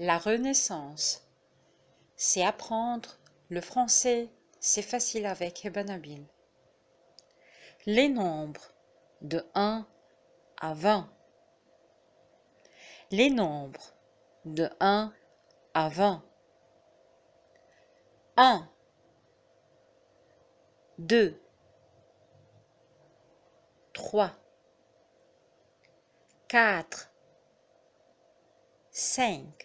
La Renaissance. C'est apprendre le français, c'est facile avec Eben eh Les nombres de 1 à 20. Les nombres de 1 à 20. 1 2 3 4 5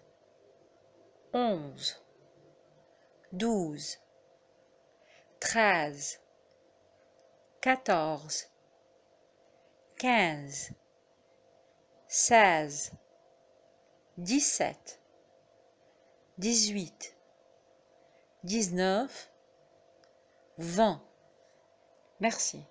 onze, douze, treize, quatorze, quinze, seize, dix-sept, dix-huit, dix-neuf, vingt. Merci.